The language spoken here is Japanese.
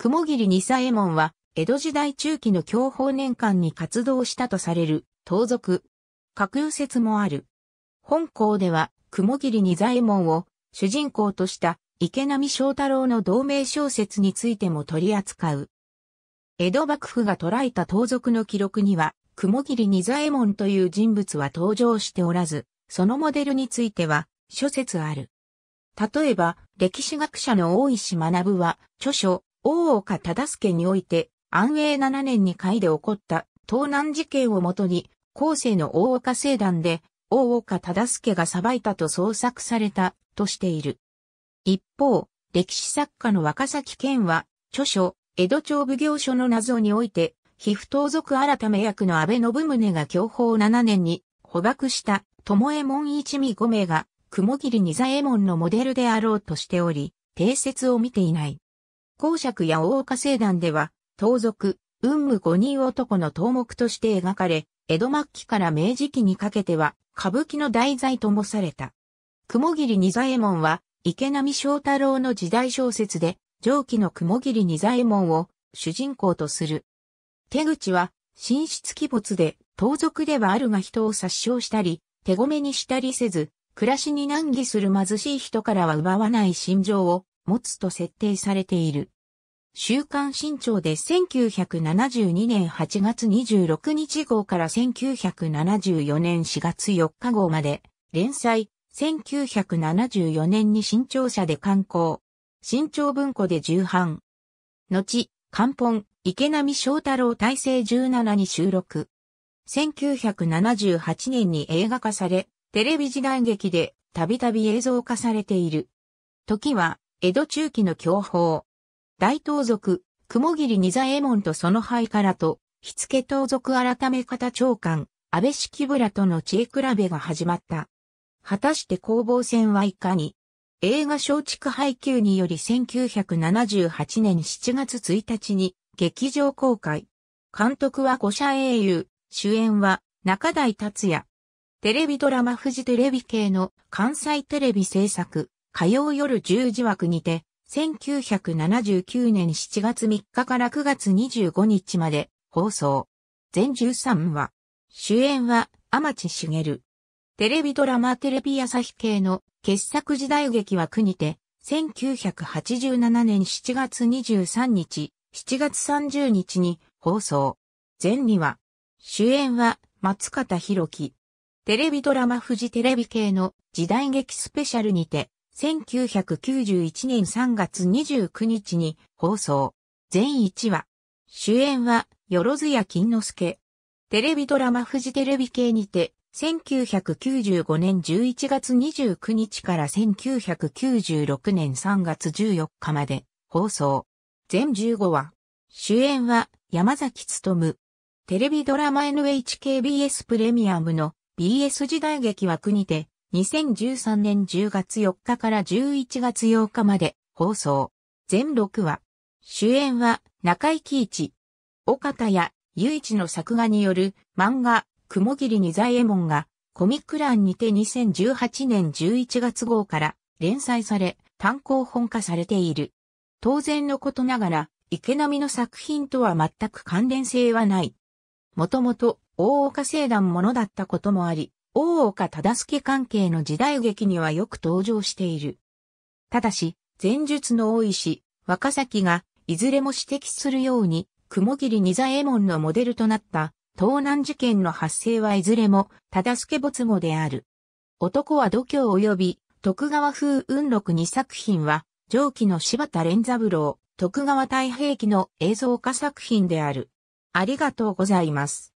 雲霧二左衛門は、江戸時代中期の享保年間に活動したとされる、盗賊。架空説もある。本校では、雲霧二左衛門を主人公とした池波正太郎の同名小説についても取り扱う。江戸幕府が捉えた盗賊の記録には、雲霧二左衛門という人物は登場しておらず、そのモデルについては諸説ある。例えば、歴史学者の大石学は、著書、大岡忠助において、安永7年に会で起こった盗難事件をもとに、後世の大岡聖団で、大岡忠助が裁いたと創作されたとしている。一方、歴史作家の若崎健は、著書、江戸町奉行所の謎において、皮膚盗賊改め役の安倍信宗が享保7年に捕獲した巴門一味5名が、雲霧仁左衛門のモデルであろうとしており、定説を見ていない。公爵や大岡聖団では、盗賊、運無五人男の盗目として描かれ、江戸末期から明治期にかけては、歌舞伎の題材ともされた。雲霧二左衛門は、池波正太郎の時代小説で、上記の雲霧二左衛門を主人公とする。手口は、神出鬼没で、盗賊ではあるが人を殺傷したり、手ごめにしたりせず、暮らしに難儀する貧しい人からは奪わない心情を持つと設定されている。週刊新潮で1972年8月26日号から1974年4月4日号まで連載、1974年に新潮社で刊行。新潮文庫で重版。後、漢本、池波正太郎体制17に収録。1978年に映画化され、テレビ時代劇でたびたび映像化されている。時は江戸中期の教法。大盗賊、雲霧仁座衛門とその灰からと、火付盗賊改め方長官、安倍式村との知恵比べが始まった。果たして攻防戦はいかに映画松竹配給により1978年7月1日に劇場公開。監督は五社英雄、主演は中台達也。テレビドラマ富士テレビ系の関西テレビ制作、火曜夜10時枠にて、1979年7月3日から9月25日まで放送。全13話。主演は、天地茂。テレビドラマテレビ朝日系の傑作時代劇枠にて、1987年7月23日、7月30日に放送。全2話。主演は、松方弘樹。テレビドラマ富士テレビ系の時代劇スペシャルにて、1991年3月29日に放送。全1話。主演は、よろずや金之助。テレビドラマ富士テレビ系にて、1995年11月29日から1996年3月14日まで放送。全15話。主演は山崎努。テレビドラマ NHKBS プレミアムの BS 時代劇枠にて2013年10月4日から11月8日まで放送。全6話。主演は中井貴一。岡田や唯一の作画による漫画、雲霧二左衛門がコミック欄にて2018年11月号から連載され単行本化されている。当然のことながら池波の作品とは全く関連性はない。もともと大岡聖団ものだったこともあり、大岡忠助関係の時代劇にはよく登場している。ただし、前述の大石、若崎が、いずれも指摘するように、雲霧仁左衛門のモデルとなった、盗難事件の発生はいずれも、忠助没後である。男は度胸及び、徳川風雲録2作品は、上記の柴田連三郎、徳川太平記の映像化作品である。ありがとうございます。